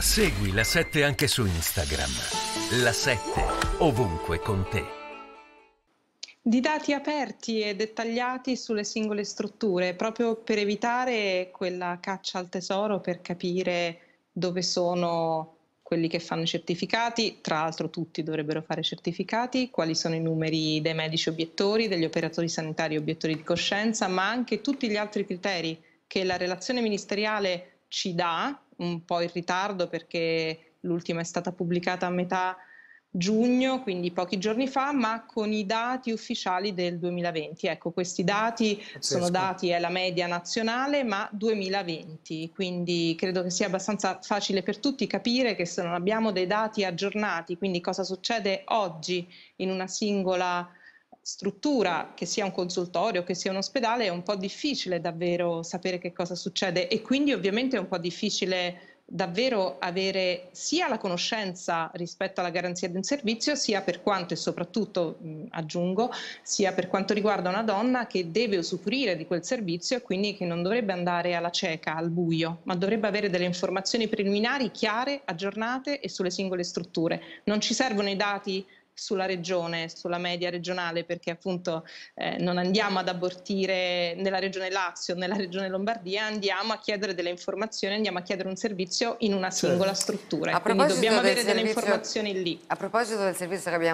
Segui la 7 anche su Instagram. La 7 ovunque con te. Di dati aperti e dettagliati sulle singole strutture, proprio per evitare quella caccia al tesoro per capire dove sono quelli che fanno i certificati, tra l'altro tutti dovrebbero fare certificati, quali sono i numeri dei medici obiettori, degli operatori sanitari obiettori di coscienza, ma anche tutti gli altri criteri che la relazione ministeriale ci dà un po' in ritardo perché l'ultima è stata pubblicata a metà giugno, quindi pochi giorni fa, ma con i dati ufficiali del 2020. Ecco, questi dati Pazzesco. sono dati, è la media nazionale, ma 2020, quindi credo che sia abbastanza facile per tutti capire che se non abbiamo dei dati aggiornati, quindi cosa succede oggi in una singola struttura, che sia un consultorio, che sia un ospedale, è un po' difficile davvero sapere che cosa succede e quindi ovviamente è un po' difficile davvero avere sia la conoscenza rispetto alla garanzia di un servizio, sia per quanto e soprattutto mh, aggiungo, sia per quanto riguarda una donna che deve usufruire di quel servizio e quindi che non dovrebbe andare alla cieca, al buio, ma dovrebbe avere delle informazioni preliminari chiare, aggiornate e sulle singole strutture. Non ci servono i dati sulla regione, sulla media regionale, perché appunto eh, non andiamo ad abortire nella regione Lazio, nella regione Lombardia, andiamo a chiedere delle informazioni, andiamo a chiedere un servizio in una singola certo. struttura. A quindi dobbiamo avere servizio, delle informazioni lì. A proposito del servizio che abbiamo